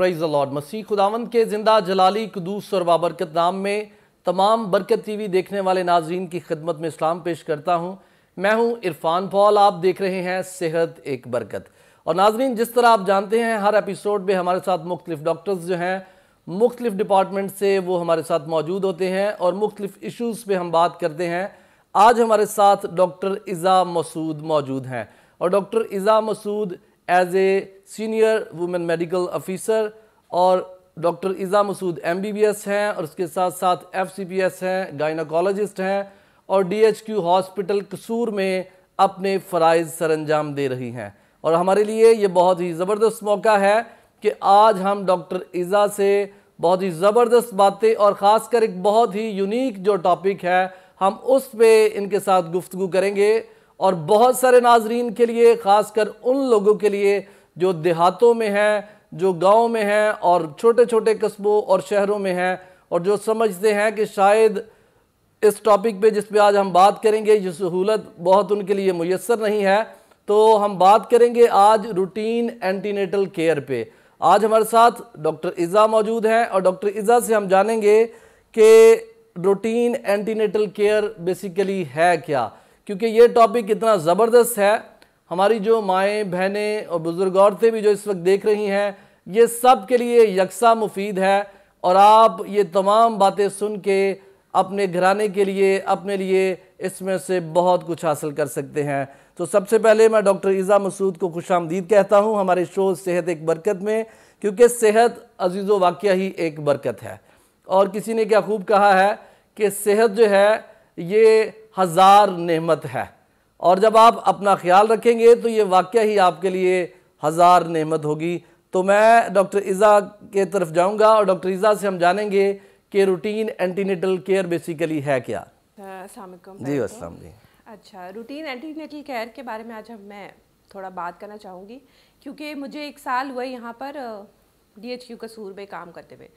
Praise Lord मसीह खुदावंद के जिंदा जलाली कदूस और बाबरकत नाम में तमाम बरकत टीवी देखने वाले नाजरीन की खिदमत में इस्लाम पेश करता हूँ मैं हूँ इरफान पॉल आप देख रहे हैं सेहत एक बरकत और नाजरीन जिस तरह आप जानते हैं हर एपिसोड में हमारे साथ मुख्तलिफ डॉक्टर्स जो हैं मुख्तलिफ डिपार्टमेंट से वो हमारे साथ मौजूद होते हैं और मुख्तलिफ इशूज़ पर हम बात करते हैं आज हमारे साथ डॉक्टर इज़ा मसूद मौजूद हैं और doctor Iza Masood as a senior women medical officer और doctor Iza Masood M B B S हैं और उसके साथ साथ एफ सी पी एस हैं गाइनाकोलॉजिस्ट हैं और डी एच क्यू हॉस्पिटल कसूर में अपने फ़रज़ सर अंजाम दे रही हैं और हमारे लिए ये बहुत ही ज़बरदस्त मौका है कि आज हम डॉक्टर इज़ा से बहुत ही ज़बरदस्त बातें और ख़ासकर एक बहुत ही यूनिक जो टॉपिक है हम उस पर इनके साथ गुफ्तु करेंगे और बहुत सारे नाजरीन के लिए ख़ासकर उन लोगों के लिए जो देहातों में हैं जो गाँव में हैं और छोटे छोटे कस्बों और शहरों में हैं और जो समझते हैं कि शायद इस टॉपिक पे जिस पे आज हम बात करेंगे ये सहूलत बहुत उनके लिए मैसर नहीं है तो हम बात करेंगे आज रूटीन एंटीनेटल केयर पे आज हमारे साथ डॉक्टर इज़ा मौजूद हैं और डॉक्टर इज़ा से हम जानेंगे कि रूटीन एंटीनेटल केयर बेसिकली है क्या क्योंकि ये टॉपिक इतना ज़बरदस्त है हमारी जो माएँ बहनें और बुज़ुर्ग औरतें भी जो इस वक्त देख रही हैं ये सब के लिए यकसा मुफीद है और आप ये तमाम बातें सुन के अपने घराने के लिए अपने लिए इसमें से बहुत कुछ हासिल कर सकते हैं तो सबसे पहले मैं डॉक्टर ईज़ा मसूद को खुश आमदीद कहता हूँ हमारे शो सेहत एक बरकत में क्योंकि सेहत अजीज़ वाक़ ही एक बरकत है और किसी ने क्या खूब कहा है कि सेहत जो है ये हज़ार नेमत है और जब आप अपना ख्याल रखेंगे तो ये वाक़ ही आपके लिए हज़ार नेमत होगी तो मैं डॉक्टर इज़ा के तरफ जाऊंगा और डॉक्टर इज़ा से हम जानेंगे कि रूटीन एंटीनेटल केयर बेसिकली है क्या जी असलम जी अच्छा रूटीन एंटीनेटल केयर के बारे में आज हम मैं थोड़ा बात करना चाहूँगी क्योंकि मुझे एक साल हुआ यहाँ पर डी एच यू कसूर में काम करते हुए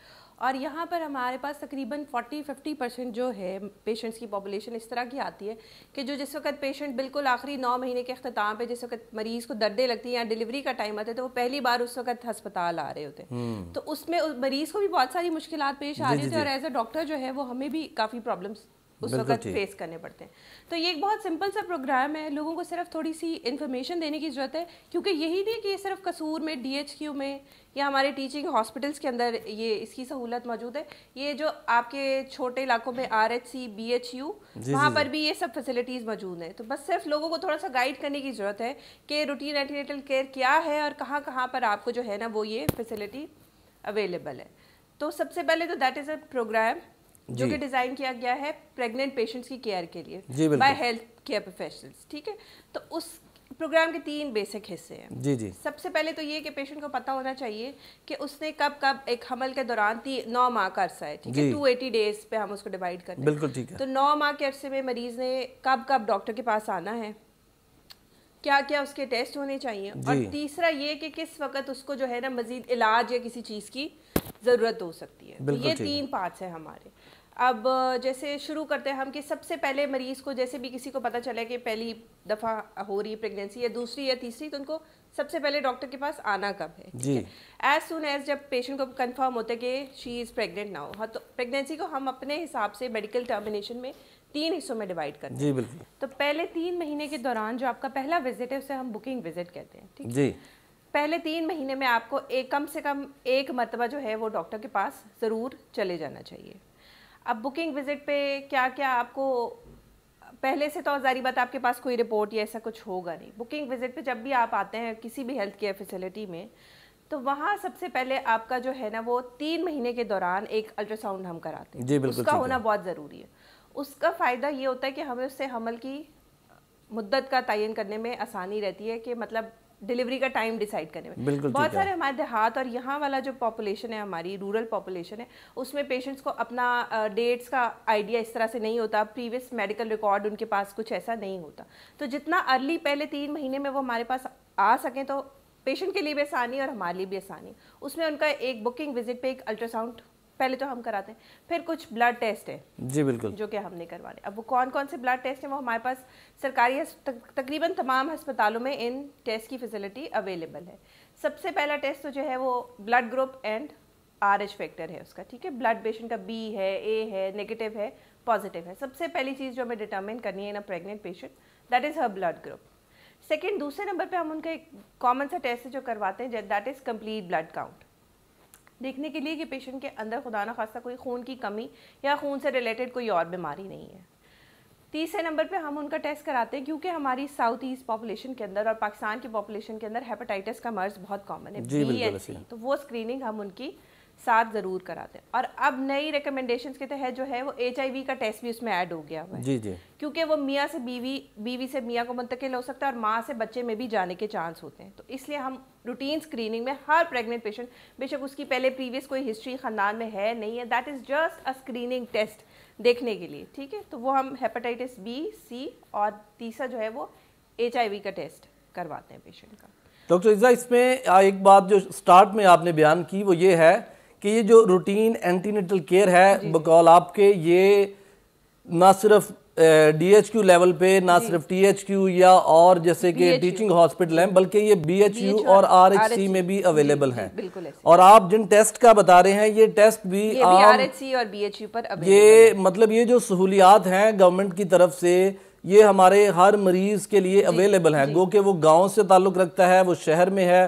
और यहाँ पर हमारे पास तकरीबन 40-50 परसेंट जो है पेशेंट्स की पॉपुलेशन इस तरह की आती है कि जो जिस वक्त पेशेंट बिल्कुल आखिरी नौ महीने के अख्ताम पे जिस वक्त मरीज़ को दर्दें लगती हैं या डिलीवरी का टाइम आता है तो वो पहली बार उस वक्त हस्पताल आ रहे होते हैं हम्म। तो उसमें उस मरीज़ को भी बहुत सारी मुश्किल पेश आ रही होती है और एज अ डॉक्टर जो है वो हमें भी काफ़ी प्रॉब्लम्स उस वक्त फेस करने पड़ते हैं तो ये एक बहुत सिंपल सा प्रोग्राम है लोगों को सिर्फ थोड़ी सी इन्फॉर्मेशन देने की ज़रूरत है क्योंकि यही नहीं कि ये सिर्फ कसूर में डीएचक्यू में या हमारे टीचिंग हॉस्पिटल्स के अंदर ये इसकी सहूलत मौजूद है ये जो आपके छोटे इलाकों में R H C B H U वहाँ पर भी ये सब फैसिलिटीज़ मौजूद हैं तो बस सिर्फ लोगों को थोड़ा सा गाइड करने की ज़रूरत है कि रूटीन एंटीनेटल केयर क्या है और कहाँ कहाँ पर आपको जो है ना वो ये फैसिलिटी अवेलेबल है तो सबसे पहले तो दैट इज़ अ प्रोग्राम जो कि डिज़ाइन किया गया है प्रेग्नेंट पेशेंट्स की केयर के लिए बाय हेल्थ केयर प्रोफेशनल्स ठीक है तो उस प्रोग्राम के तीन बेसिक हिस्से हैं जी जी सबसे पहले तो ये कि पेशेंट को पता होना चाहिए कि उसने कब कब एक हमल के दौरान नौ माह का अरसा है ठीक है टू एटी डेज पे हम उसको डिवाइड करते हैं बिल्कुल ठीक है तो नौ माह के अरसे में मरीज ने कब कब डॉक्टर के पास आना है क्या क्या उसके टेस्ट होने चाहिए और तीसरा ये कि किस वक्त उसको जो है ना मजीद इलाज या किसी चीज़ की ज़रूरत हो सकती है तो ये तीन पार्ट्स हैं हमारे अब जैसे शुरू करते हैं हम कि सबसे पहले मरीज़ को जैसे भी किसी को पता चले कि पहली दफ़ा हो रही प्रेगनेंसी या दूसरी या तीसरी तो उनको सबसे पहले डॉक्टर के पास आना कब है जी एज सुन एज जब पेशेंट को कंफर्म होता है कि शी इज़ प्रेग्नेंट ना हो तो प्रेगनेंसी को हम अपने हिसाब से मेडिकल टर्मिनेशन में तीन हिस्सों में डिवाइड करते हैं जी बिल्कुल तो पहले तीन महीने के दौरान जो आपका पहला विजिट है उसे हम बुकिंग विजिट कहते हैं ठीक जी पहले तीन महीने में आपको एक कम से कम एक मरतबा जो है वो डॉक्टर के पास ज़रूर चले जाना चाहिए अब बुकिंग विज़िट पे क्या क्या आपको पहले से तो जारी बात आपके पास कोई रिपोर्ट या ऐसा कुछ होगा नहीं बुकिंग विज़िट पे जब भी आप आते हैं किसी भी हेल्थ केयर फैसिलिटी में तो वहाँ सबसे पहले आपका जो है ना वो तीन महीने के दौरान एक अल्ट्रासाउंड हम कराते हैं जी उसका होना बहुत ज़रूरी है उसका फ़ायदा ये होता है कि हमें उससे हमल की मुद्दत का तयन करने में आसानी रहती है कि मतलब डिलीवरी का टाइम डिसाइड करने में बिल्कुल बहुत सारे हमारे देहात और यहाँ वाला जो पॉपुलेशन है हमारी रूरल पॉपुलेशन है उसमें पेशेंट्स को अपना डेट्स का आइडिया इस तरह से नहीं होता प्रीवियस मेडिकल रिकॉर्ड उनके पास कुछ ऐसा नहीं होता तो जितना अर्ली पहले तीन महीने में वो हमारे पास आ सकें तो पेशेंट के लिए भी आसानी और हमारे लिए भी आसानी उसमें उनका एक बुकिंग विजिट पे एक अल्ट्रासाउंड पहले तो हम कराते हैं फिर कुछ ब्लड टेस्ट है जी बिल्कुल जो कि हमने करवाने अब वो कौन कौन से ब्लड टेस्ट हैं वो हमारे पास सरकारी तकरीबन तमाम अस्पतालों में इन टेस्ट की फैसिलिटी अवेलेबल है सबसे पहला टेस्ट तो जो है वो blood group and R H factor है उसका ठीक है ब्लड पेशेंट का बी है ए है नेगेटिव है पॉजिटिव है सबसे पहली चीज़ जो हमें डिटर्मिन करनी है in a pregnant patient that is her blood group second दूसरे नंबर पर हम उनका एक कॉमन सा टेस्ट जो करवाते हैं that is complete blood count देखने के लिए कि पेशेंट के अंदर खुदा ना खासा कोई खून की कमी या खून से रिलेटेड कोई और बीमारी नहीं है तीसरे नंबर पे हम उनका टेस्ट कराते हैं क्योंकि हमारी साउथ ईस्ट पॉपुलेशन के अंदर और पाकिस्तान की पॉपुलेशन के अंदर हेपेटाइटिस का मर्ज बहुत कॉमन है बी एन सी तो वो स्क्रीनिंग हम उनकी साथ ज़रूर कराते हैं और अब नई रिकमेंडेशंस के तहत जो है वो एच का टेस्ट भी उसमें ऐड हो गया हुआ है जी जी क्योंकि वो मियाँ से बीवी बीवी से मियाँ को मुंतकिल हो सकता है और माँ से बच्चे में भी जाने के चांस होते हैं तो इसलिए हम रूटीन स्क्रीनिंग में हर प्रेग्नेंट पेशेंट बेशक उसकी पहले प्रीवियस कोई हिस्ट्री ख़ानदान में है नहीं है that is just a screening test देखने के लिए ठीक है तो वो हम हेपेटाइटिस बी सी और तीसरा जो है वो एच का टेस्ट करवाते हैं पेशेंट का डॉक्टर इज़ा इसमें एक बात जो स्टार्ट में आपने बयान की वो ये है कि ये जो रूटीन एंटीनेटल केयर है बकौल आपके ये ना सिर्फ डीएचक्यू लेवल पे ना सिर्फ टीएचक्यू या और जैसे कि टीचिंग हॉस्पिटल हैं बल्कि ये बीएचयू और आरएचसी में भी अवेलेबल हैं और आप जिन टेस्ट का बता रहे हैं ये टेस्ट भी आरएचसी और बीएचयू पर ये मतलब ये जो सहूलियात हैं गवर्नमेंट की तरफ से ये हमारे हर मरीज के लिए अवेलेबल है गो के वो गांव से ताल्लुक रखता है वो शहर में है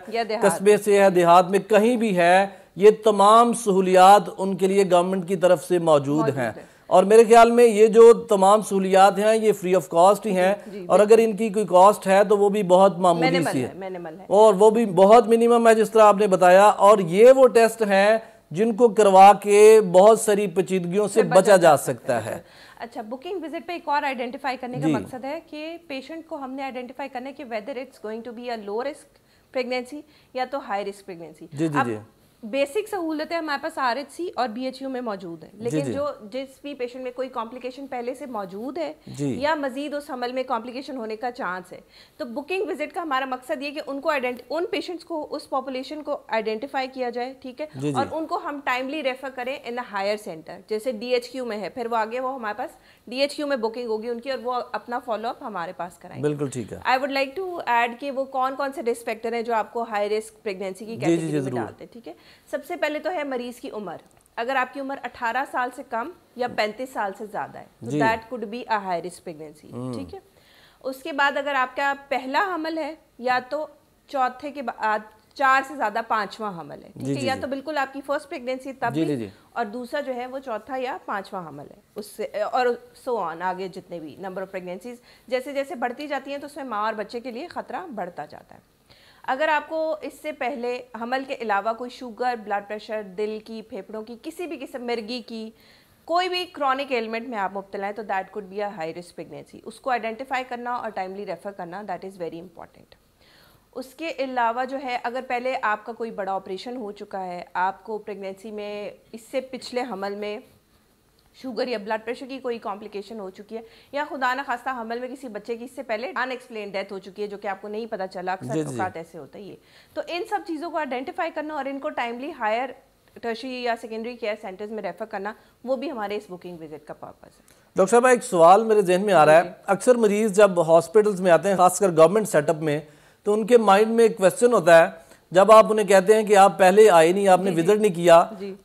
कस्बे से है देहात में कहीं भी है ये तमाम सहूलियात उनके लिए गवर्नमेंट की तरफ से मौजूद हैं और मेरे ख्याल में ये जो तमाम सहूलियात हैं ये फ्री ऑफ कॉस्ट ही हैं और अगर इनकी कोई कॉस्ट है तो वो भी बहुत मामूली सी है, है और वो भी बहुत मिनिमम है जिस तरह आपने बताया और ये वो टेस्ट हैं जिनको करवा के बहुत सारी पेचीदगियों से बचा जा सकता है अच्छा बुकिंग विजिट पे एक और आइडेंटिफाई करने का मकसद है कि पेशेंट को हमने आइडेंटिफाई करना है कि whether it's going to be a low risk pregnancy या तो हाई रिस्क प्रेगनेंसी जी जी जी बेसिक सहूलतें हमारे पास आर एच सी और बी एच यू में मौजूद है लेकिन जी, जी. जो जिस भी पेशेंट में कोई कॉम्प्लिकेशन पहले से मौजूद है या मजीद उस हमल में कॉम्प्लिकेशन होने का चांस है तो बुकिंग विजिट का हमारा मकसद ये कि उनको उन पेशेंट्स को उस पॉपुलेशन को आइडेंटिफाई किया जाए ठीक है जी, और उनको हम टाइमली रेफर करें इन हायर सेंटर जैसे डी में है फिर वो आगे वो हमारे पास डी में बुकिंग होगी उनकी और वो अपना फॉलोअप हमारे पास कराएंगे बिल्कुल ठीक है I would like to add कि वो कौन कौन से रिस्क फैक्टर हैं जो आपको हाई रिस्क प्रेगनेंसी की कैटेगरी में डालते हैं ठीक है सबसे पहले तो है मरीज की उम्र अगर आपकी उम्र 18 साल से कम या 35 साल से ज़्यादा है तो that could be a high risk pregnancy ठीक है उसके बाद अगर आपका पहला हमल है या तो चौथे के बाद चार से ज्यादा पांचवा हमल है ठीक है या तो बिल्कुल आपकी फर्स्ट प्रेगनेंसी तब जी, जी, जी. और दूसरा जो है वो चौथा या पांचवा हमल है उससे और सो ऑन आगे जितने भी नंबर ऑफ प्रेगनेंसीज जैसे जैसे बढ़ती जाती हैं तो उसमें माँ और बच्चे के लिए खतरा बढ़ता जाता है अगर आपको इससे पहले हमल के अलावा कोई शुगर ब्लड प्रेशर दिल की फेफड़ों की किसी भी किस्म मिर्गी की कोई भी क्रॉनिक एलिमेंट में आप मुबतला है तो that could be a high risk pregnancy उसको आइडेंटिफाई करना और टाइमली रेफ़र करना दैट इज़ वेरी इंपॉर्टेंट उसके अलावा जो है अगर पहले आपका कोई बड़ा ऑपरेशन हो चुका है आपको प्रेगनेंसी में इससे पिछले हमल में शुगर या ब्लड प्रेशर की कोई कॉम्प्लिकेशन हो चुकी है या खुदा ना खास्ता हमल में किसी बच्चे की इससे पहले अनएक्सप्लेन डेथ हो चुकी है जो कि आपको नहीं पता चला अक्सर तो ऐसे होता ही है तो इन सब चीज़ों को आइडेंटिफाई करना और इनको टाइमली हायर टर्शरी या सेकेंडरी केयर सेंटर्स में रेफर करना वो भी हमारे इस बुकिंग विजिट का पर्पज़ है डॉक्टर साहब एक सवाल मेरे जहन में आ रहा है अक्सर मरीज़ जब हॉस्पिटल्स में आते हैं खासकर गवर्नमेंट सेटअप में तो उनके माइंड में एक क्वेश्चन होता है जब आप उन्हें कहते हैं कि आप पहले आए नहीं आपने विजिट नहीं किया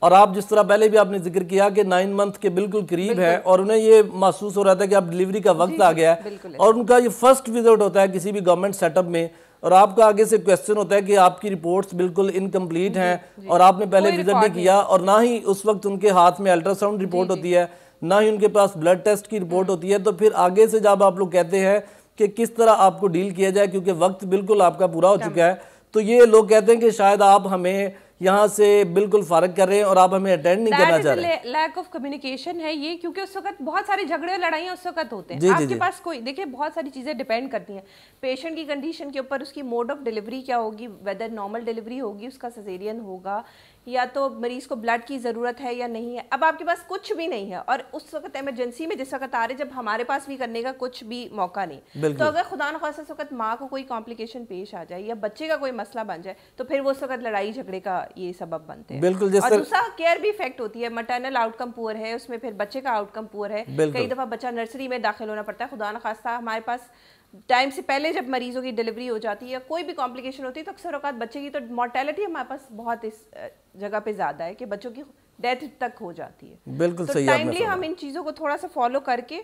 और आप जिस तरह पहले भी आपने जिक्र किया कि नाइन मंथ के बिल्कुल करीब है और उन्हें ये महसूस हो रहा था कि आप डिलीवरी का वक्त आ गया है और उनका ये फर्स्ट विजिट होता है किसी भी गवर्नमेंट सेटअप में और आपका आगे से क्वेश्चन होता है कि आपकी रिपोर्ट्स बिल्कुल इनकम्प्लीट हैं और आपने पहले विजिट नहीं किया और ना ही उस वक्त उनके हाथ में अल्ट्रासाउंड रिपोर्ट होती है ना ही उनके पास ब्लड टेस्ट की रिपोर्ट हाँ। होती है तो फिर आगे से जब आप लोग कहते हैं कि किस तरह आपको डील किया जाए क्योंकि वक्त बिल्कुल आपका पूरा हो चुका है तो ये लोग कहते हैं कि शायद आप हमें यहाँ से बिल्कुल फारग कर रहे हैं और आप हमें अटेंड नहीं करना चाह रहे लैक ऑफ कम्युनिकेशन है ये क्योंकि उस वक्त बहुत सारे झगड़े और लड़ाइया उस वक्त होते हैं आपके पास कोई देखिए बहुत सारी चीज़ें डिपेंड करती हैं पेशेंट की कंडीशन के ऊपर उसकी मोड ऑफ डिलीवरी क्या होगी वेदर नॉर्मल डिलीवरी होगी उसका सजेरियन होगा या तो मरीज़ को ब्लड की ज़रूरत है या नहीं है अब आपके पास कुछ भी नहीं है और उस वक्त एमरजेंसी में जिस वक्त आ रहे जब हमारे पास भी करने का कुछ भी मौका नहीं तो अगर खुदा नखास उस वक्त माँ को कोई कॉम्प्लिकेशन पेश आ जाए या बच्चे का कोई मसला बन जाए तो फिर वो उस वक्त लड़ाई झगड़े का ये सबब बनते हैं बिल्कुल और दूसरा केयर भी इफेक्ट होती है मटर्नल आउटकम पुअर है उसमें फिर बच्चे का आउटकम पुअर है कई दफ़ा बच्चा नर्सरी में दाखिल होना पड़ता है खुदा नखास्ता हमारे पास टाइम से पहले जब मरीज़ों की डिलीवरी हो जाती है या कोई भी कॉम्प्लिकेशन होती है तो अक्सर औकात बच्चे की तो मॉर्टेलिटी हमारे पास बहुत इस जगह पे ज़्यादा है कि बच्चों की डेथ तक हो जाती है बिल्कुल तो सही टाइमली हम इन चीज़ों को थोड़ा सा फॉलो करके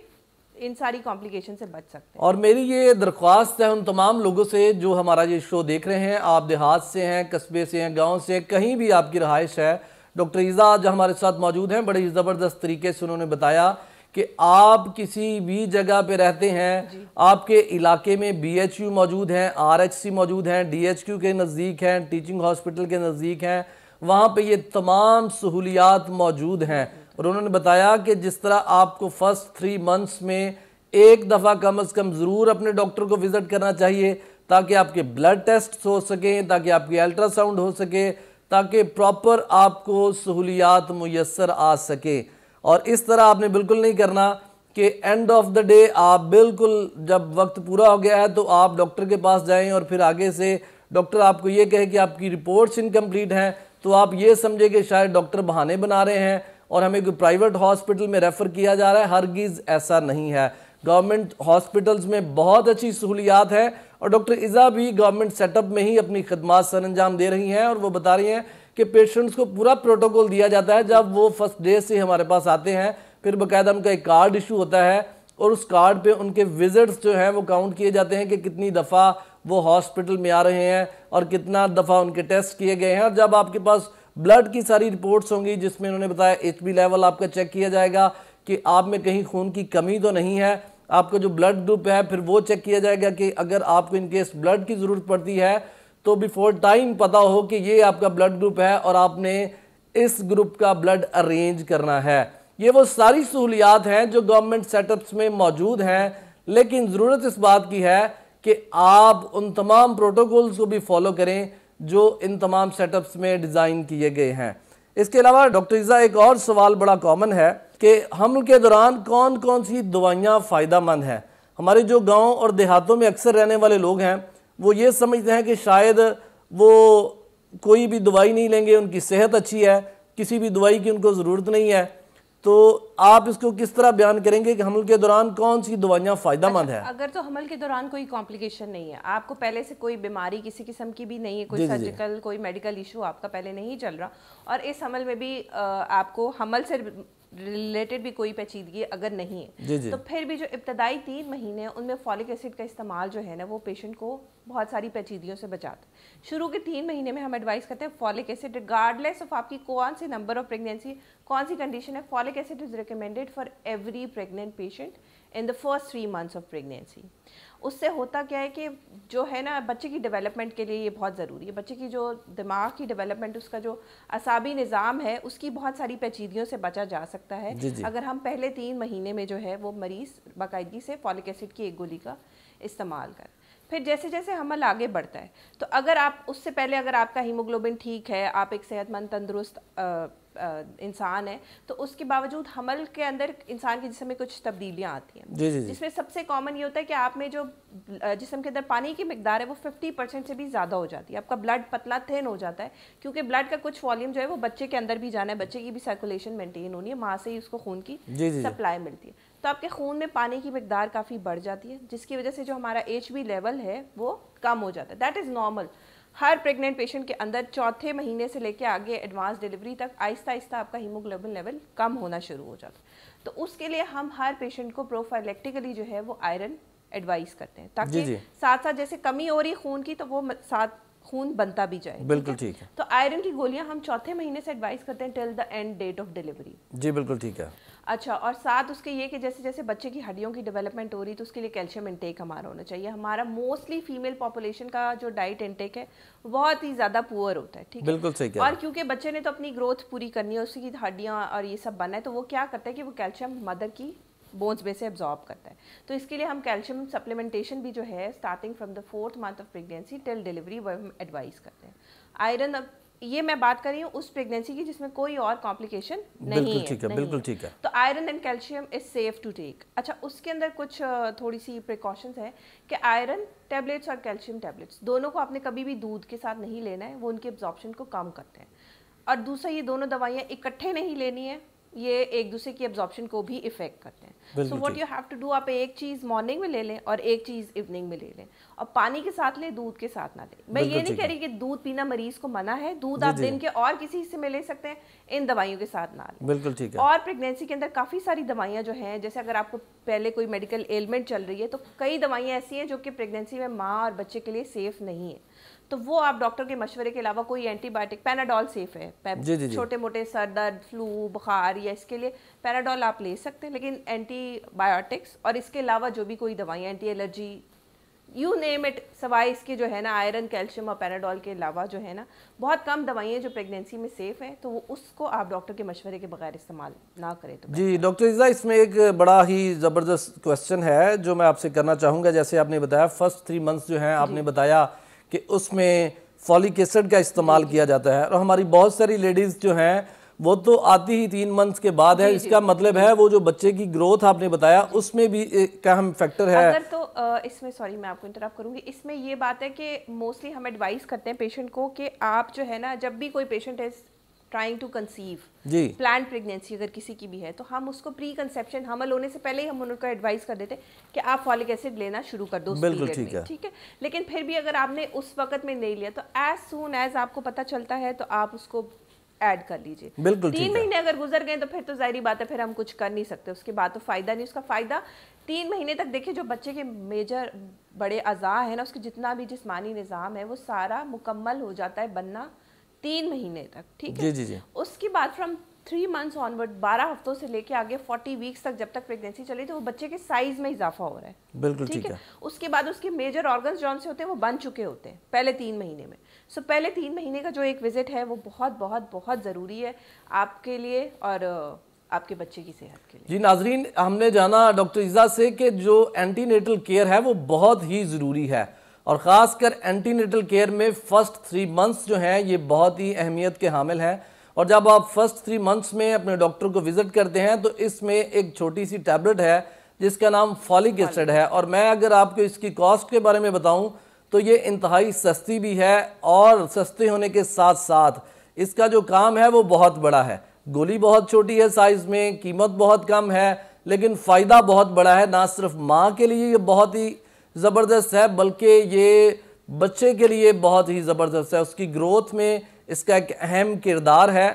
इन सारी कॉम्प्लिकेशन से बच सकते हैं और मेरी ये दरख्वास्त है उन तमाम लोगों से जो हमारा ये शो देख रहे हैं आप देहात से हैं कस्बे से हैं गाँव से कहीं भी आपकी रहाइश है डॉक्टर ईज़ा जो हमारे साथ मौजूद हैं बड़े ज़बरदस्त तरीके से उन्होंने बताया कि आप किसी भी जगह पे रहते हैं आपके इलाके में बीएचयू मौजूद हैं आरएचसी मौजूद हैं डीएचक्यू के नज़दीक हैं टीचिंग हॉस्पिटल के नज़दीक हैं वहाँ पे ये तमाम सहूलियात मौजूद हैं और उन्होंने बताया कि जिस तरह आपको फर्स्ट थ्री मंथ्स में एक दफ़ा कम अज़ कम ज़रूर अपने डॉक्टर को विज़िट करना चाहिए ताकि आपके ब्लड टेस्ट हो सकें ताकि आपकी अल्ट्रासाउंड हो सके ताकि प्रॉपर आपको सहूलियात मैसर आ सके और इस तरह आपने बिल्कुल नहीं करना कि एंड ऑफ द डे आप बिल्कुल जब वक्त पूरा हो गया है तो आप डॉक्टर के पास जाएं और फिर आगे से डॉक्टर आपको ये कहे कि आपकी रिपोर्ट्स इनकम्प्लीट हैं तो आप ये समझे कि शायद डॉक्टर बहाने बना रहे हैं और हमें कोई प्राइवेट हॉस्पिटल में रेफ़र किया जा रहा है हरगिज़ ऐसा नहीं है गवर्नमेंट हॉस्पिटल्स में बहुत अच्छी सहूलियात हैं और डॉक्टर इज़ा भी गवर्नमेंट सेटअप में ही अपनी खदमात सर अंजाम दे रही हैं और वो बता रही हैं कि पेशेंट्स को पूरा प्रोटोकॉल दिया जाता है जब वो फर्स्ट डे से हमारे पास आते हैं फिर बाकायदा उनका एक कार्ड इशू होता है और उस कार्ड पे उनके विजिट्स जो हैं वो काउंट किए जाते हैं कि कितनी दफ़ा वो हॉस्पिटल में आ रहे हैं और कितना दफ़ा उनके टेस्ट किए गए हैं और जब आपके पास ब्लड की सारी रिपोर्ट्स होंगी जिसमें उन्होंने बताया एच लेवल आपका चेक किया जाएगा कि आप में कहीं खून की कमी तो नहीं है आपका जो ब्लड ग्रुप है फिर वो चेक किया जाएगा कि अगर आपको इनकेस ब्लड की ज़रूरत पड़ती है तो बिफोर टाइम पता हो कि ये आपका ब्लड ग्रुप है और आपने इस ग्रुप का ब्लड अरेंज करना है ये वो सारी सहूलियात हैं जो गवर्नमेंट सेटअप्स में मौजूद हैं लेकिन ज़रूरत इस बात की है कि आप उन तमाम प्रोटोकॉल्स को भी फॉलो करें जो इन तमाम सेटअप्स में डिज़ाइन किए गए हैं इसके अलावा डॉक्टर ईजा एक और सवाल बड़ा कॉमन है कि हमल के दौरान कौन कौन सी दवाइयाँ फ़ायदा मंद हैं हमारे जो गाँव और देहातों में अक्सर रहने वाले लोग हैं वो ये समझते हैं कि शायद वो कोई भी दवाई नहीं लेंगे उनकी सेहत अच्छी है किसी भी दवाई की उनको ज़रूरत नहीं है तो आप इसको किस तरह बयान करेंगे कि हमल के दौरान कौन सी दवाइयाँ फ़ायदा मंद अच्छा, है अगर तो हमल के दौरान कोई कॉम्प्लिकेशन नहीं है आपको पहले से कोई बीमारी किसी किस्म की भी नहीं है कोई सर्जिकल कोई मेडिकल इशू आपका पहले नहीं चल रहा और इस हमल में भी आपको हमल से रिलेटेड भी कोई पेचीदगी अगर नहीं है जी जी। तो फिर भी जो इब्तदाई तीन महीने उनमें फॉलिक एसिड का इस्तेमाल जो है ना वो पेशेंट को बहुत सारी पेचीदगियों से बचाता है शुरू के तीन महीने में हम एडवाइस करते हैं फॉलिक एसिड रिगार्डलेस ऑफ आपकी कौन सी नंबर ऑफ प्रेगनेंसी कौन सी कंडीशन है folic acid is recommended for every pregnant patient in the first three months of pregnancy उससे होता क्या है कि जो है ना बच्चे की डेवलपमेंट के लिए ये बहुत ज़रूरी है बच्चे की जो दिमाग की डेवलपमेंट उसका जो असाबी निज़ाम है उसकी बहुत सारी पेचीदियों से बचा जा सकता है जी जी। अगर हम पहले तीन महीने में जो है वो मरीज़ बाकायदगी से फॉलिक एसिड की एक गोली का इस्तेमाल कर फिर जैसे जैसे हमल आगे बढ़ता है तो अगर आप उससे पहले अगर आपका हीमोग्लोबिन ठीक है आप एक सेहतमंद तंदुरुस्त इंसान है तो उसके बावजूद हमल के अंदर इंसान के जिसम में कुछ तब्दीलियाँ आती हैं जिसमें सबसे कॉमन ये होता है कि आप में जो जिसम के अंदर पानी की मकदार है वो फिफ्टी परसेंट से भी ज़्यादा हो जाती है आपका ब्लड पतला थिन हो जाता है क्योंकि ब्लड का कुछ वॉल्यूम जो है वो बच्चे के अंदर भी जाना है बच्चे की भी सर्कुलेशन मेंटेन होनी है वहाँ से ही उसको खून की सप्लाई मिलती है तो आपके खून में पानी की मकदार काफ़ी बढ़ जाती है जिसकी वजह से जो हमारा एच लेवल है वो कम हो जाता है दैट इज़ नॉर्मल हर प्रेग्नेंट पेशेंट के अंदर चौथे महीने से लेकर आगे एडवांस डिलीवरी तक आहिस्ता आहिस्ता आपका हीमोग्लोबिन लेवल कम होना शुरू हो जाता है तो उसके लिए हम हर पेशेंट को प्रोफाइलेक्टिकली जो है वो आयरन एडवाइस करते हैं ताकि जी जी। साथ साथ जैसे कमी हो रही खून की तो वो साथ खून बनता भी जाए बिल्कुल ठीक है तो आयरन की गोलियां हम चौथे महीने से एडवाइस करते हैं till the end date of delivery जी बिल्कुल ठीक है अच्छा और साथ उसके ये कि जैसे जैसे बच्चे की हड्डियों की डेवलपमेंट हो रही तो उसके लिए कैल्शियम इनटेक हमारा होना चाहिए हमारा मोस्टली फीमेल पॉपुलेशन का जो डाइट इनटेक है बहुत ही ज़्यादा पुअर होता है ठीक है बिल्कुल सही और क्योंकि बच्चे ने तो अपनी ग्रोथ पूरी करनी है उसकी हड्डियाँ और ये सब बनना है तो वो क्या करता है कि वो कैल्शियम मदर की बोन्स में से एब्जॉर्ब करता है तो इसके लिए हम कैल्शियम सप्लीमेंटेशन भी जो है starting from the fourth month of pregnancy till delivery वो हम एडवाइस करते हैं आयरन ये मैं बात कर रही हूँ उस प्रेगनेंसी की जिसमें कोई और कॉम्प्लिकेशन नहीं है है बिल्कुल ठीक है तो iron and calcium is safe to take अच्छा उसके अंदर कुछ थोड़ी सी प्रिकॉशंस है कि आयरन टैबलेट्स और कैल्शियम टैबलेट्स दोनों को आपने कभी भी दूध के साथ नहीं लेना है वो उनके एब्जॉर्प्शन को कम करते हैं और दूसरा ये दोनों दवाइयाँ इकट्ठे नहीं लेनी है ये एक दूसरे की एब्जॉर्प्शन को भी इफेक्ट करते हैं so what you have to do आप एक चीज़ मॉर्निंग में ले लें और एक चीज़ इवनिंग में ले लें और पानी के साथ ले दूध के साथ ना ले मैं ये नहीं कह रही कि दूध पीना मरीज को मना है दूध आप दिन के और किसी हिस्से में ले सकते हैं इन दवाइयों के साथ ना लें बिल्कुल ठीक है और प्रेगनेंसी के अंदर काफ़ी सारी दवाइयाँ जो हैं जैसे अगर आपको पहले कोई मेडिकल एलमेंट चल रही है तो कई दवाइयाँ ऐसी हैं जो कि प्रेगनेंसी में माँ और बच्चे के लिए सेफ़ नहीं है तो वो आप डॉक्टर के मशवरे के अलावा कोई एंटीबायोटिक पैनाडॉल सेफ है छोटे मोटे सर दर्द फ्लू बुखार या इसके लिए पैराडॉल आप ले सकते हैं लेकिन एंटीबायोटिक्स और इसके अलावा जो भी कोई दवाइयाँ anti allergy you name it सवाई इसके जो है ना आयरन कैल्शियम और पैराडोल के अलावा जो है ना बहुत कम दवाइयाँ जो प्रेगनेंसी में सेफ़ हैं तो वो उसको आप डॉक्टर के मशवरे के बगैर इस्तेमाल ना करें तो जी डॉक्टर इज़ा इसमें एक बड़ा ही ज़बरदस्त क्वेश्चन है जो मैं आपसे करना चाहूँगा जैसे आपने बताया फर्स्ट थ्री मंथ्स जो हैं आपने बताया कि उसमें फॉलिक एसिड का इस्तेमाल किया जाता है और हमारी बहुत सारी लेडीज़ जो हैं वो तो आती ही तीन मंथ्स के बाद है इसका मतलब है वो जो बच्चे की ग्रोथ आपने बताया उसमें भी एक अहम फैक्टर है अगर तो इसमें सॉरी मैं आपको इंटरप्ट करूंगी इसमें ये बात है कि मोस्टली हम एडवाइस करते हैं पेशेंट को कि आप जो है ना जब भी कोई पेशेंट है ट्राइंग टू कंसीव जी प्लान प्रेगनेंसी अगर किसी की भी है तो हम उसको प्री कंसेप्शन हमल होने से पहले ही हम उनको एडवाइस कर देते हैं कि आप फॉलिक एसिड लेना शुरू कर दो बिल्कुल ठीक है ठीक है लेकिन फिर भी अगर आपने उस वक्त में नहीं लिया तो एज सुन एज आपको पता चलता है तो आप उसको ऐड कर लीजिए बिल्कुल तीन महीने अगर गुजर गए तो फिर तो जाहरी बात है फिर हम कुछ कर नहीं सकते उसके बाद तो फायदा नहीं उसका फायदा तीन महीने तक देखिए जो बच्चे के मेजर बड़े अज़ा है ना उसके जितना भी जिसमानी निज़ाम है वो सारा मुकम्मल हो जाता है बनना तीन महीने तक ठीक है जी जी उसके बाद फ्रॉम थ्री मंथ्स ऑनवर्ड बारह हफ्तों से लेके आगे फोर्टी वीक्स तक जब तक प्रेगनेंसी चली तो वो बच्चे के साइज में इजाफा हो रहा है बिल्कुल ठीक है।, उसके बाद उसके मेजर ऑर्गन जो से होते हैं वो बन चुके होते हैं पहले तीन महीने में सो so, पहले तीन महीने का जो एक विज़िट है वो बहुत बहुत बहुत ज़रूरी है आपके लिए और आपके बच्चे की सेहत के लिए जी नाजरीन हमने जाना डॉक्टर इज़ा से कि जो एंटीनेटल केयर है वो बहुत ही ज़रूरी है और ख़ासकर एंटीनेटल केयर में फ़र्स्ट थ्री मंथ्स जो हैं ये बहुत ही अहमियत के हामिल हैं और जब आप फर्स्ट थ्री मंथ्स में अपने डॉक्टर को विज़िट करते हैं तो इसमें एक छोटी सी टैबलेट है जिसका नाम फॉलिक एसिड है और मैं अगर आपको इसकी कॉस्ट के बारे में बताऊं तो ये इंतहाई सस्ती भी है और सस्ते होने के साथ साथ इसका जो काम है वो बहुत बड़ा है गोली बहुत छोटी है साइज़ में कीमत बहुत कम है लेकिन फ़ायदा बहुत बड़ा है ना सिर्फ माँ के लिए ये बहुत ही ज़बरदस्त है बल्कि ये बच्चे के लिए बहुत ही ज़बरदस्त है उसकी ग्रोथ में इसका एक अहम किरदार है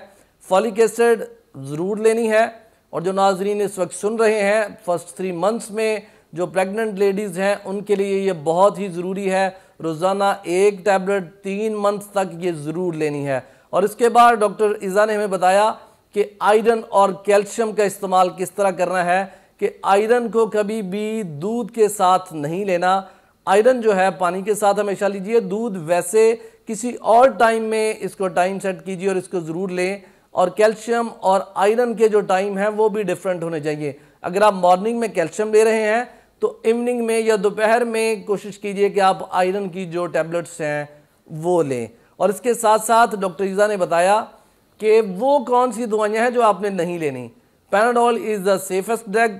फॉलिक एसिड ज़रूर लेनी है और जो नाजरीन इस वक्त सुन रहे हैं फर्स्ट थ्री मंथ्स में जो प्रेग्नेंट लेडीज़ हैं उनके लिए ये बहुत ही ज़रूरी है रोज़ाना एक टैबलेट तीन मंथ तक ये ज़रूर लेनी है और इसके बाद डॉक्टर ईज़ा ने हमें बताया कि आयरन और कैल्शियम का इस्तेमाल किस तरह करना है कि आयरन को कभी भी दूध के साथ नहीं लेना आयरन जो है पानी के साथ हमेशा लीजिए दूध वैसे किसी और टाइम में इसको टाइम सेट कीजिए और इसको ज़रूर लें और कैल्शियम और आयरन के जो टाइम हैं वो भी डिफरेंट होने चाहिए अगर आप मॉर्निंग में कैल्शियम ले रहे हैं तो इवनिंग में या दोपहर में कोशिश कीजिए कि आप आयरन की जो टैबलेट्स हैं वो लें और इसके साथ साथ डॉक्टर ईज़ा ने बताया कि वो कौन सी दवाइयाँ हैं जो आपने नहीं लेनी Panadol is the safest drug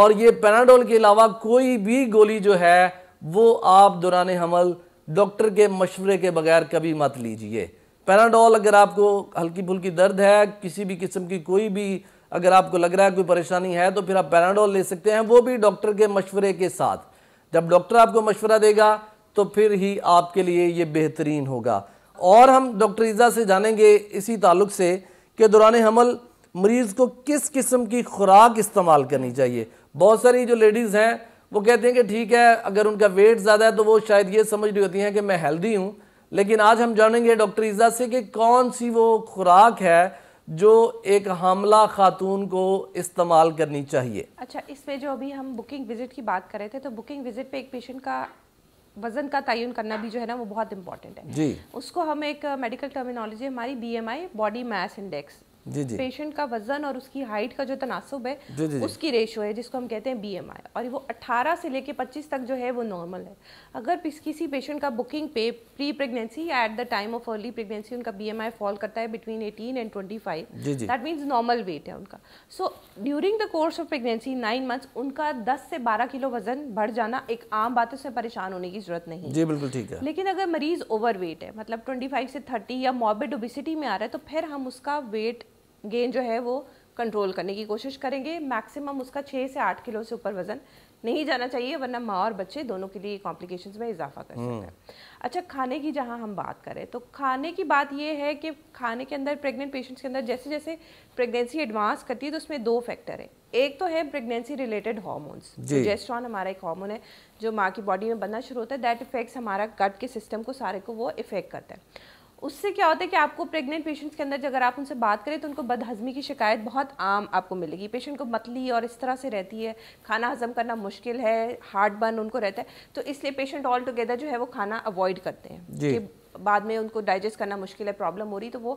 और ये पैनाडोल के अलावा कोई भी गोली जो है वो आप दौरान हमल डॉक्टर के मशवरे के बगैर कभी मत लीजिए पैनाडोल अगर आपको हल्की फुल्की दर्द है किसी भी किस्म की कोई भी अगर आपको लग रहा है कोई परेशानी है तो फिर आप पैराडोल ले सकते हैं वो भी डॉक्टर के मशवरे के साथ जब डॉक्टर आपको मशवरा देगा तो फिर ही आपके लिए ये बेहतरीन होगा और हम डॉक्टर ईज़ा से जानेंगे इसी ताल्लुक से कि दौरान हमल मरीज़ को किस किस्म की खुराक इस्तेमाल करनी चाहिए बहुत सारी जो लेडीज़ हैं वो कहते हैं कि ठीक है अगर उनका वेट ज़्यादा है तो वो शायद ये समझ रही होती हैं कि मैं हेल्दी हूँ लेकिन आज हम जानेंगे डॉक्टर ईज़ा से कि कौन सी वो खुराक है जो एक हमला खातून को इस्तेमाल करनी चाहिए अच्छा इसमें जो अभी हम बुकिंग विजिट की बात कर रहे थे तो बुकिंग विजिट पे एक पेशेंट का वजन का तयन करना भी जो है ना वो बहुत इंपॉर्टेंट है जी उसको हम एक मेडिकल टर्मिनोलॉजी हमारी बीएमआई बॉडी मास इंडेक्स जी जी पेशेंट का वजन और उसकी हाइट का जो तनासुब है जी जी उसकी रेशो है जिसको हम कहते हैं बीएमआई और वो 18 से लेके 25 तक जो है वो नॉर्मल है अगर किसी पेशेंट का बुकिंग पे प्री प्रेगनेंसी या at the time of early pregnancy उनका बीएमआई फॉल करता है between 18 and 25 that means normal weight है उनका so during the course of pregnancy nine months उनका दस से बारह किलो वजन बढ़ जाना एक आम बात है परेशान होने की जरूरत नहीं जी बिल्कुल ठीक है लेकिन अगर मरीज ओवर है मतलब ट्वेंटी से थर्टी या मॉबिड ओबिसिटी में आ रहा है तो फिर हम उसका वेट गेंद जो है वो कंट्रोल करने की कोशिश करेंगे मैक्सिमम उसका छः से आठ किलो से ऊपर वज़न नहीं जाना चाहिए वरना माँ और बच्चे दोनों के लिए कॉम्प्लिकेशंस में इजाफा कर सकते हैं हम्म। अच्छा खाने की जहाँ हम बात करें तो खाने की बात यह है कि खाने के अंदर प्रेग्नेंट पेशेंट्स के अंदर जैसे जैसे प्रेगनेंसी एडवांस करती है तो उसमें दो फैक्टर है एक तो है प्रेगनेंसी रिलेटेड हॉर्मोन्स जेस्ट्रॉन हमारा एक हार्मोन है जो माँ की बॉडी में बनना शुरू होता है दैट इफेक्ट्स हमारा गट के सिस्टम को सारे को वो इफेक्ट करता है उससे क्या होता है कि आपको प्रेग्नेंट पेशेंट्स के अंदर अगर आप उनसे बात करें तो उनको बदहजमी की शिकायत बहुत आम आपको मिलेगी पेशेंट को मतली और इस तरह से रहती है खाना हजम करना मुश्किल है हार्ट बर्न उनको रहता है तो इसलिए पेशेंट ऑल टुगेदर जो है वो खाना अवॉइड करते हैं कि बाद में उनको डाइजेस्ट करना मुश्किल है प्रॉब्लम हो रही तो वो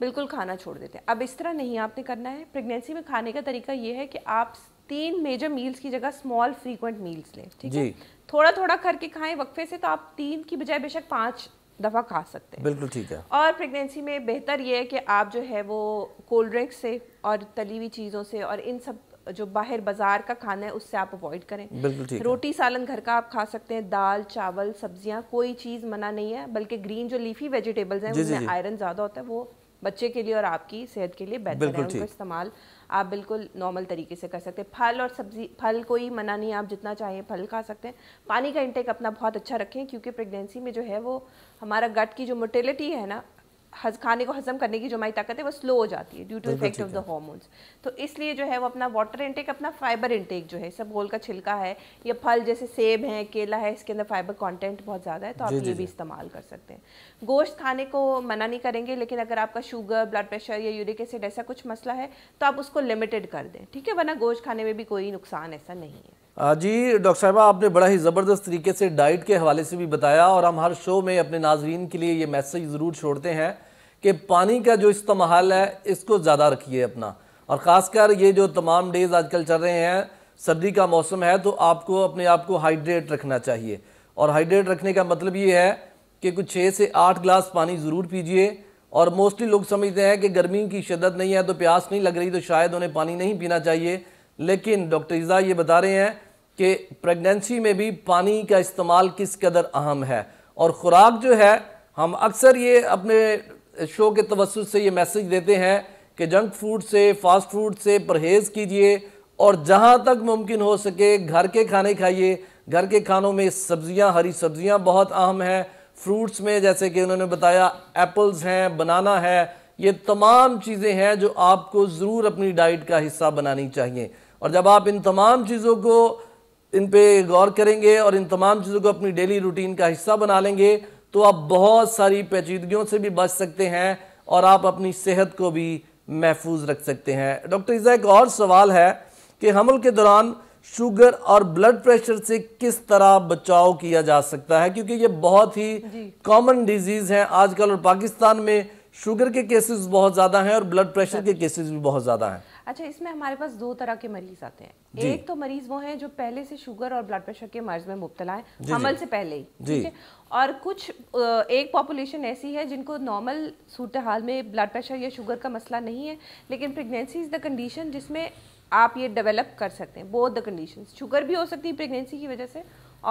बिल्कुल खाना छोड़ देते हैं अब इस तरह नहीं आपने करना है प्रेगनेंसी में खाने का तरीका ये है कि आप तीन मेजर मील्स की जगह स्मॉल फ्रीक्वेंट मील्स लें ठीक है थोड़ा थोड़ा करके खाएं वक्फे से तो आप तीन की बजाय बेशक पाँच दफ़ा खा सकते हैं बिल्कुल ठीक है और प्रेगनेंसी में बेहतर ये है कि आप जो है वो कोल्ड ड्रिंक से और तली हुई चीज़ों से और इन सब जो बाहर बाजार का खाना है उससे आप अवॉइड करें बिल्कुल ठीक रोटी सालन घर का आप खा सकते हैं दाल चावल सब्जियां कोई चीज़ मना नहीं है बल्कि ग्रीन जो लीफी वेजिटेबल्स हैं उनमें आयरन ज़्यादा होता है वो बच्चे के लिए और आपकी सेहत के लिए बेहतर है उनका इस्तेमाल आप बिल्कुल नॉर्मल तरीके से कर सकते हैं फल और सब्जी फल कोई मना नहीं आप जितना चाहें फल खा सकते हैं पानी का इंटेक अपना बहुत अच्छा रखें क्योंकि प्रेगनेंसी में जो है वो हमारा गट की जो मोटिलिटी है ना हज, खाने को हजम करने की जो हमारी ताकत है वो स्लो हो जाती है due to effect of the hormones तो इसलिए जो है वो अपना वाटर इंटेक अपना फाइबर इंटेक जो है सब होल का छिलका है या फल जैसे सेब है केला है इसके अंदर फाइबर कॉन्टेंट बहुत ज़्यादा है तो आप ये भी इस्तेमाल कर सकते हैं गोश्त खाने को मना नहीं करेंगे लेकिन अगर आपका शुगर ब्लड प्रेशर या यूरिक एसिड ऐसा कुछ मसला है तो आप उसको लिमिटेड कर दें ठीक है वरना गोश्त खाने में भी कोई नुकसान ऐसा नहीं है जी डॉक्टर साहबा आपने बड़ा ही ज़बरदस्त तरीके से डाइट के हवाले से भी बताया और हम हर शो में अपने नाजरीन के लिए ये मैसेज ज़रूर छोड़ते हैं कि पानी का जो इस्तेमाल है इसको ज़्यादा रखिए अपना और ख़ासकर ये जो तमाम डेज़ आजकल चल रहे हैं सर्दी का मौसम है तो आपको अपने आप को हाइड्रेट रखना चाहिए और हाइड्रेट रखने का मतलब ये है कि कुछ छः से आठ गिलास पानी ज़रूर पीजिए और मोस्टली लोग समझते हैं कि गर्मी की शदत नहीं है तो प्यास नहीं लग रही तो शायद उन्हें पानी नहीं पीना चाहिए लेकिन डॉक्टर ईज़ा ये बता रहे हैं कि प्रेगनेंसी में भी पानी का इस्तेमाल किस कदर अहम है और ख़ुराक जो है हम अक्सर ये अपने शो के तवसत से ये मैसेज देते हैं कि जंक फूड से फास्ट फूड से परहेज़ कीजिए और जहाँ तक मुमकिन हो सके घर के खाने खाइए घर के खानों में सब्ज़ियाँ हरी सब्ज़ियाँ बहुत अहम हैं फ्रूट्स में जैसे कि उन्होंने बताया एप्पल्स हैं बनाना है ये तमाम चीज़ें हैं जो आपको ज़रूर अपनी डाइट का हिस्सा बनानी चाहिए और जब आप इन तमाम चीज़ों को इन पे गौर करेंगे और इन तमाम चीज़ों को अपनी डेली रूटीन का हिस्सा बना लेंगे तो आप बहुत सारी पेचीदगियों से भी बच सकते हैं और आप अपनी सेहत को भी महफूज रख सकते हैं डॉक्टर इज़ा एक और सवाल है कि हमल के दौरान शुगर और ब्लड प्रेशर से किस तरह बचाव किया जा सकता है क्योंकि ये बहुत ही कॉमन डिजीज़ है आजकल और पाकिस्तान में शुगर के केसेस बहुत ज़्यादा हैं और ब्लड प्रेशर के केसेस भी बहुत ज़्यादा हैं अच्छा इसमें हमारे पास दो तरह के मरीज आते हैं एक तो मरीज वो हैं जो पहले से शुगर और ब्लड प्रेशर के मर्ज में मुबतला है हमल से पहले ही ठीक है और कुछ एक पॉपुलेशन ऐसी है जिनको नॉर्मल सूरत हाल में ब्लड प्रेशर या शुगर का मसला नहीं है लेकिन प्रेगनेंसी इज़ द कंडीशन जिसमें आप ये डेवलप कर सकते हैं बोथ द कंडीशन शुगर भी हो सकती है प्रेगनेंसी की वजह से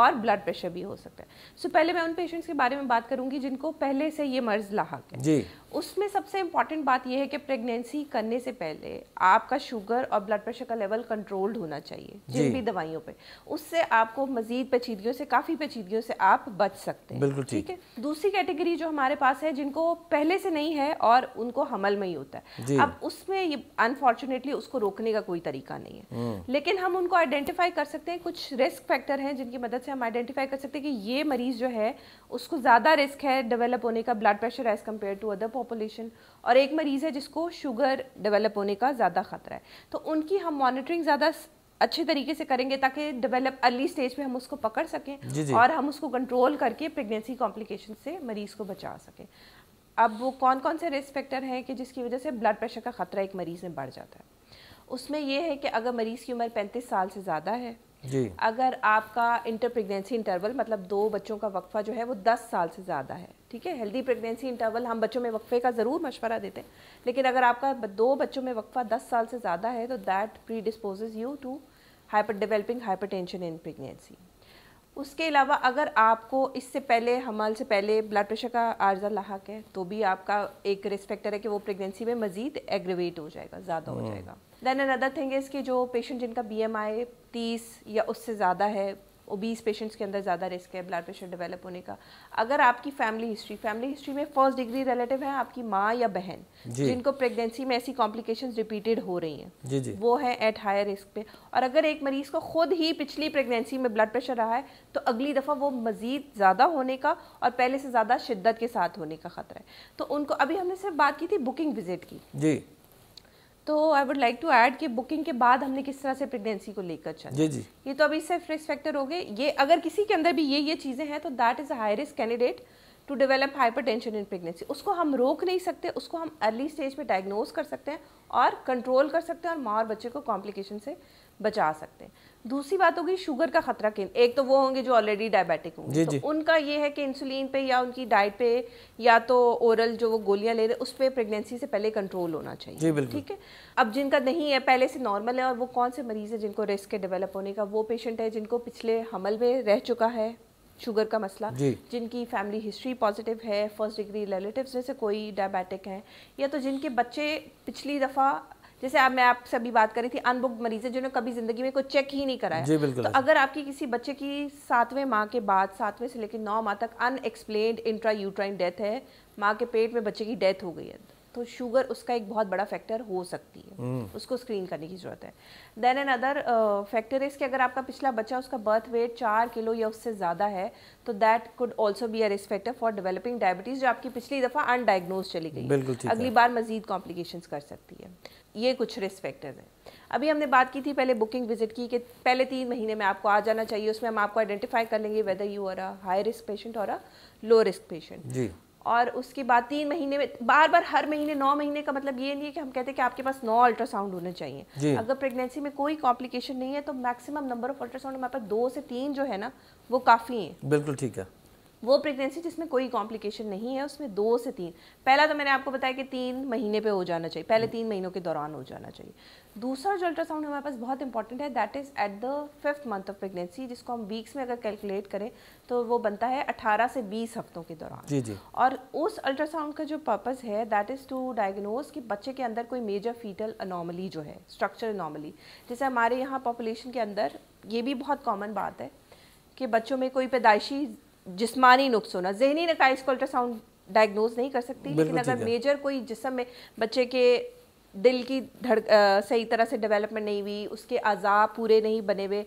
और ब्लड प्रेशर भी हो सकता है सो so, पहले मैं उन पेशेंट्स के बारे में बात करूंगी जिनको पहले से ये मर्ज लाक है जी उसमें सबसे इम्पॉर्टेंट बात यह है कि प्रेगनेंसी करने से पहले आपका शुगर और ब्लड प्रेशर का लेवल कंट्रोल्ड होना चाहिए जिन भी दवाइयों पे उससे आपको मजीद पेचीदगियों से काफ़ी पेचीदगियों से आप बच सकते हैं बिल्कुल ठीक है दूसरी कैटेगरी जो हमारे पास है जिनको पहले से नहीं है और उनको हमल में ही होता है अब उसमें अनफॉर्चुनेटली उसको रोकने का कोई तरीका नहीं है हम्म। लेकिन हम उनको आइडेंटिफाई कर सकते हैं कुछ रिस्क फैक्टर हैं जिनकी मदद से हम आइडेंटिफाई कर सकते हैं कि ये मरीज़ जो है उसको ज़्यादा रिस्क है डेवलप होने का blood pressure as compare to other population और एक मरीज़ है जिसको शुगर डेवलप होने का ज़्यादा ख़तरा है तो उनकी हम मॉनिटरिंग ज़्यादा अच्छे तरीके से करेंगे ताकि डेवलप अर्ली स्टेज पे हम उसको पकड़ सकें जी जी। और हम उसको कंट्रोल करके प्रेगनेंसी कॉम्प्लिकेशन से मरीज़ को बचा सकें अब वो कौन कौन से रिस्क फैक्टर हैं कि जिसकी वजह से ब्लड प्रेशर का ख़तरा एक मरीज़ में बढ़ जाता है उसमें यह है कि अगर मरीज़ की उम्र पैंतीस साल से ज़्यादा है जी अगर आपका इंटर प्रेगनेंसी इंटरवल मतलब दो बच्चों का वक्फा जो है वो दस साल से ज़्यादा है ठीक है हेल्दी प्रेगनेंसी इंटरवल हम बच्चों में वक्फे का ज़रूर मशवरा देते हैं लेकिन अगर आपका दो बच्चों में वक्फा दस साल से ज़्यादा है तो that predisposes you to hyper developing hypertension in pregnancy उसके अलावा अगर आपको इससे पहले हमल से पहले ब्लड प्रेशर का आर्जा लाक है तो भी आपका एक रिस्क फैक्टर है कि वो प्रेगनेंसी में मजीद एग्रीवेट हो जाएगा ज़्यादा हो हम्म। जाएगा दैन अनदर थिंग इज़ कि जो पेशेंट जिनका बी एम आई तीस या उससे ज़्यादा है ओबीस पेशेंट्स के अंदर ज़्यादा रिस्क है ब्लड प्रेशर डेवलप होने का अगर आपकी फैमिली हिस्ट्री फैमिली हिस्ट्री में फर्स्ट डिग्री रिलेटिव है आपकी माँ या बहन जिनको प्रेगनेंसी में ऐसी कॉम्प्लिकेशन रिपीटेड हो रही हैं वो है एट हायर रिस्क पे और अगर एक मरीज को खुद ही पिछली प्रेगनेंसी में ब्लड प्रेशर रहा है तो अगली दफ़ा वो मज़ीद ज़्यादा होने का और पहले से ज़्यादा शिद्दत के साथ होने का खतरा है तो उनको अभी हमने सिर्फ बात की थी बुकिंग विजिट की जी तो I would like to add कि बुकिंग के बाद हमने किस तरह से प्रेगनेंसी को लेकर चला जी जी ये तो अभी सिर्फ रिस्क फैक्टर हो गए ये अगर किसी के अंदर भी ये ये चीज़ें हैं तो that is a high risk candidate to develop hypertension in pregnancy उसको हम रोक नहीं सकते उसको हम अर्ली स्टेज पर डायग्नोज कर सकते हैं और कंट्रोल कर सकते हैं और माँ और बच्चे को कॉम्प्लिकेशन से बचा सकते हैं दूसरी बात होगी शुगर का खतरा किन एक तो वो होंगे जो ऑलरेडी डायबिटिक होंगे तो उनका ये है कि इंसुलिन पे या उनकी डाइट पे या तो ओरल जो वो गोलियां ले रहे उस पर प्रेगनेंसी से पहले कंट्रोल होना चाहिए ठीक है अब जिनका नहीं है पहले से नॉर्मल है और वो कौन से मरीज़ है जिनको रिस्क है डेवलप होने का वो पेशेंट है जिनको पिछले हमल में रह चुका है शुगर का मसला जिनकी फैमिली हिस्ट्री पॉजिटिव है फर्स्ट डिग्री रिलेटिव्स जैसे से कोई डायबिटिक है या तो जिनके बच्चे पिछली दफ़ा जैसे आप मैं आपसे अभी बात कर रही थी अनबुक मरीज है जिन्होंने कभी जिंदगी में कोई चेक ही नहीं कराया जी बिल्कुल तो अगर आपकी किसी बच्चे की सातवें माह के बाद सातवें से लेकर नौ माह तक अनएक्सप्लेन इंट्रा यूट्राइन डेथ है माँ के पेट में बच्चे की डेथ हो गई है तो शुगर उसका एक बहुत बड़ा फैक्टर हो सकती है हम्म। उसको स्क्रीन करने की ज़रूरत है then another factor is कि अगर आपका पिछला बच्चा उसका बर्थ वेट चार किलो या उससे ज़्यादा है तो that could also be a risk factor for developing diabetes जो आपकी पिछली दफ़ा अनडायग्नोज चली गई अगली बार मजीद कॉम्प्लिकेशन कर सकती है ये कुछ रिस्क फैक्टर्स हैं अभी हमने बात की थी पहले बुकिंग विजिट की कि पहले तीन महीने में आपको आ जाना चाहिए उसमें हम आपको आइडेंटिफाई कर लेंगे वेदर यू और अ हाई रिस्क पेशेंट और अ लो रिस्क पेशेंट जी और उसके बाद तीन महीने में बार बार हर महीने नौ महीने का मतलब ये नहीं है कि हम कहते हैं कि आपके पास नौ अल्ट्रासाउंड होने चाहिए अगर प्रेगनेंसी में कोई कॉम्प्लिकेशन नहीं है तो मैक्सिमम नंबर ऑफ अल्ट्रासाउंड हमारे पास दो से तीन जो है ना वो काफ़ी है बिल्कुल ठीक है वो प्रेगनेंसी जिसमें कोई कॉम्प्लिकेशन नहीं है उसमें दो से तीन पहला तो मैंने आपको बताया कि तीन महीने पे हो जाना चाहिए पहले हम्म। तीन महीनों के दौरान हो जाना चाहिए दूसरा जो अल्ट्रासाउंड हमारे पास बहुत इंपॉर्टेंट है that is at the fifth month of pregnancy जिसको हम वीक्स में अगर कैलकुलेट करें तो वो बनता है 18 से 20 हफ्तों के दौरान जी जी और उस अल्ट्रासाउंड का जो पर्पज़ है दैट इज़ टू डायग्नोज कि बच्चे के अंदर कोई मेजर फीटल अनोमली जो है स्ट्रक्चर अनोमली जैसे हमारे यहाँ पॉपुलेशन के अंदर ये भी बहुत कॉमन बात है कि बच्चों में कोई पैदाइशी जिसमानी नुकस होना जहनी नकाइस को अल्ट्रासाउंड डायग्नोज नहीं कर सकती लेकिन अगर मेजर कोई जिसम में बच्चे के दिल की धड़क सही तरह से डेवलपमेंट नहीं हुई उसके अज़ा पूरे नहीं बने हुए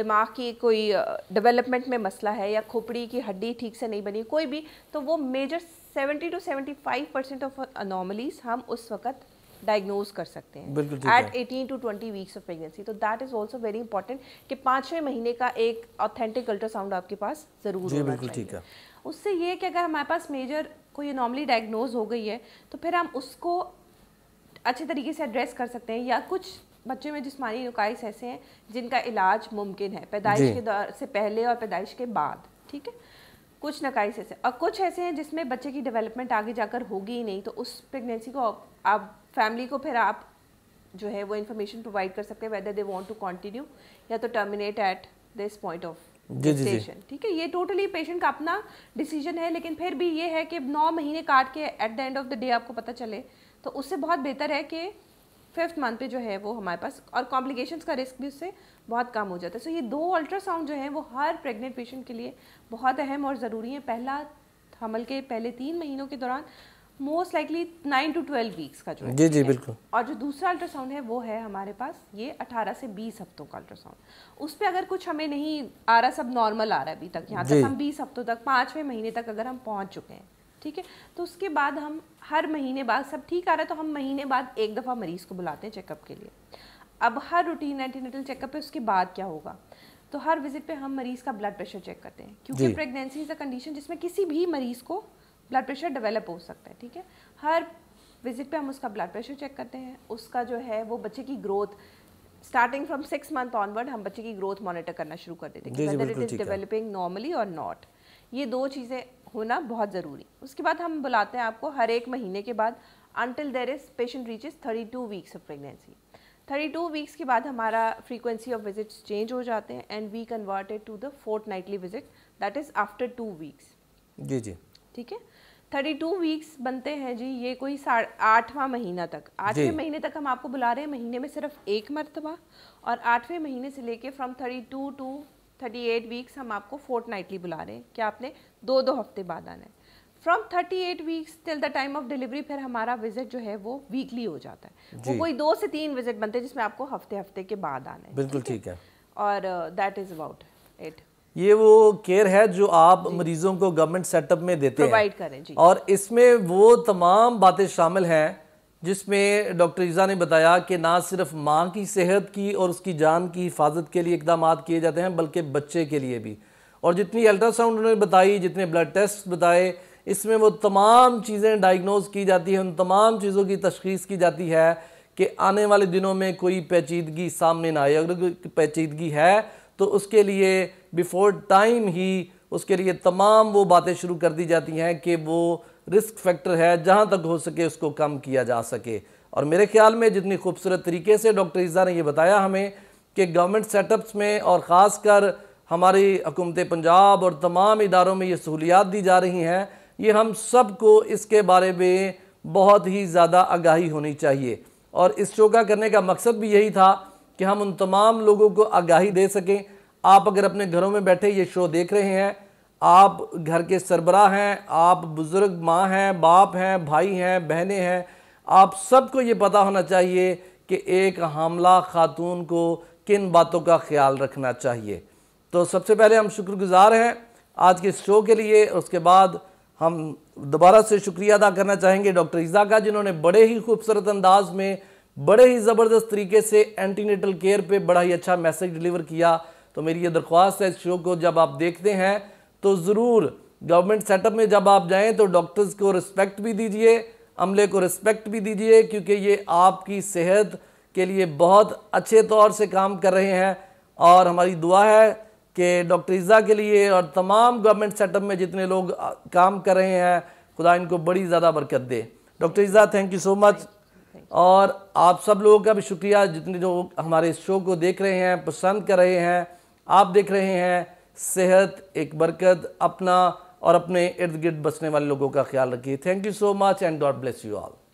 दिमाग की कोई डेवलपमेंट में मसला है या खोपड़ी की हड्डी ठीक से नहीं बनी कोई भी तो वो major seventy to seventy five percent of anomalies हम उस वक्त डायग्नोज कर सकते हैं at eighteen to twenty weeks of pregnancy तो that is also very important कि पाँचवें महीने का एक ऑथेंटिक अल्ट्रासाउंड आपके पास ज़रूर होना चाहिए उससे ये कि अगर हमारे पास मेजर कोई नॉर्मली डायग्नोज हो गई है तो फिर हम उसको अच्छे तरीके से एड्रेस कर सकते हैं या कुछ बच्चों में जिसमानी नुकाइश ऐसे हैं जिनका इलाज मुमकिन है पैदाइश के दौर से पहले और पैदाइश के बाद ठीक है कुछ नकाइश ऐसे और कुछ ऐसे हैं जिसमें बच्चे की डेवलपमेंट आगे जाकर होगी ही नहीं तो उस प्रेगनेंसी को आप फैमिली को फिर आप जो है वो इन्फॉर्मेशन प्रोवाइड कर सकते हैं whether they want to continue या तो terminate at this point of decision ठीक है ये टोटली पेशेंट का अपना डिसीजन है लेकिन फिर भी ये है कि नौ महीने काट के at the end of the day आपको पता चले तो उससे बहुत बेहतर है कि फिफ्थ मंथ पे जो है वो हमारे पास और कॉम्प्लिकेशंस का रिस्क भी उससे बहुत कम हो जाता है सो so, ये दो अल्ट्रासाउंड जो है वो हर प्रेग्नेंट पेशेंट के लिए बहुत अहम और ज़रूरी है पहला हमल के पहले तीन महीनों के दौरान most likely nine to twelve weeks का जो है जी जी बिल्कुल और जो दूसरा अल्ट्रासाउंड है वो है हमारे पास ये अठारह से बीस हफ्तों का अल्ट्रासाउंड उस पर अगर कुछ हमें नहीं आ रहा सब नॉर्मल आ रहा है अभी तक यहाँ तक हम बीस हफ्तों तक पाँचवें महीने तक अगर हम पहुँच चुके हैं ठीक है तो उसके बाद हम हर महीने बाद सब ठीक आ रहा है तो हम महीने बाद एक दफ़ा मरीज़ को बुलाते हैं चेकअप के लिए अब हर रूटीन एंटीनेटल चेकअप है उसके बाद क्या होगा तो हर विजिट पे हम मरीज़ का ब्लड प्रेशर चेक करते हैं क्योंकि प्रेगनेंसी इज़ अ कंडीशन जिसमें किसी भी मरीज़ को ब्लड प्रेशर डेवलप हो सकता है ठीक है हर विजिट पे हम उसका ब्लड प्रेशर चेक करते हैं उसका जो है वो बच्चे की growth starting from six month onward हम बच्चे की ग्रोथ मॉनिटर करना शुरू कर देते हैं डेवलपिंग नॉर्मली और नॉट ये दो चीज़ें होना बहुत ज़रूरी उसके बाद हम बुलाते हैं आपको हर एक महीने के बाद until there is patient reaches thirty two weeks of pregnancy thirty two weeks के बाद हमारा फ्रीक्वेंसी ऑफ विजिट्स चेंज हो जाते हैं and we converted to the fortnightly visit that is after two weeks जी जी ठीक है थर्टी टू वीक्स बनते हैं जी ये कोई आठवां महीना तक आठवें महीने तक हम आपको बुला रहे हैं महीने में सिर्फ एक मरतबा और आठवें महीने से लेके from thirty two to thirty eight weeks हम आपको फोर्थ नाइटली बुला रहे हैं कि आपने दो दो हफ्ते बाद आना है from thirty eight weeks till the time of delivery फिर हमारा विजिट जो है वो वीकली हो जाता है वो कोई दो से तीन विजिट बनते हैं जिसमें आपको हफ्ते हफ्ते के बाद आना है बिल्कुल ठीक है और दैट इज अबाउट इट ये वो केयर है जो आप मरीजों को गवर्नमेंट सेटअप में देते हैं प्रोवाइड करें जी और इसमें वो तमाम बातें शामिल हैं जिसमें डॉक्टर ईज़ा ने बताया कि ना सिर्फ माँ की सेहत की और उसकी जान की हिफाजत के लिए इकदाम किए जाते हैं बल्कि बच्चे के लिए भी और जितनी अल्ट्रासाउंड उन्होंने बताई जितने ब्लड टेस्ट बताए इसमें वो तमाम चीज़ें डायग्नोज की जाती हैं उन तमाम चीज़ों की तशखीस की जाती है कि आने वाले दिनों में कोई पेचीदगी सामने ना आए अगर पेचीदगी है तो उसके लिए बिफ़ोर टाइम ही उसके लिए तमाम वो बातें शुरू कर दी जाती हैं कि वो रिस्क फैक्टर है जहाँ तक हो सके उसको कम किया जा सके और मेरे ख्याल में जितनी खूबसूरत तरीके से डॉक्टर ईज़ा ने यह बताया हमें कि गवर्नमेंट सेटअप्स में और ख़ास कर हमारी हुकूमत पंजाब और तमाम इदारों में ये सहूलियात दी जा रही हैं ये हम सब को इसके बारे में बहुत ही ज़्यादा आगाही होनी चाहिए और इस शो का करने का मकसद भी यही था कि हम उन तमाम लोगों को आगाही दे सकें आप अगर अपने घरों में बैठे ये शो देख रहे हैं आप घर के सरबरा हैं आप बुज़ुर्ग माँ हैं बाप हैं भाई हैं बहनें हैं आप सबको ये पता होना चाहिए कि एक हमला ख़ातून को किन बातों का ख्याल रखना चाहिए तो सबसे पहले हम शुक्रगुज़ार हैं आज के शो के लिए उसके बाद हम दोबारा से शुक्रिया अदा करना चाहेंगे डॉक्टर इज़ा का जिन्होंने बड़े ही खूबसूरत अंदाज में बड़े ही ज़बरदस्त तरीके से एंटीनेटल केयर पे बड़ा ही अच्छा मैसेज डिलीवर किया तो मेरी ये दरख्वास्त है इस शो को जब आप देखते हैं तो ज़रूर गवर्नमेंट सेटअप में जब आप जाएँ तो डॉक्टर्स को रिस्पेक्ट भी दीजिए अमले को रिस्पेक्ट भी दीजिए क्योंकि ये आपकी सेहत के लिए बहुत अच्छे तौर से काम कर रहे हैं और हमारी दुआ है कि डॉक्टर इज़ा के लिए और तमाम गवर्नमेंट सेटअप में जितने लोग काम कर रहे हैं खुदा इनको बड़ी ज़्यादा बरकत दे doctor Iza thank you so much और आप सब लोगों का भी शुक्रिया जितने जो हमारे शो को देख रहे हैं पसंद कर रहे हैं आप देख रहे हैं सेहत एक बरकत अपना और अपने इर्द गिर्द बसने वाले लोगों का ख्याल रखिए thank you so much and God bless you all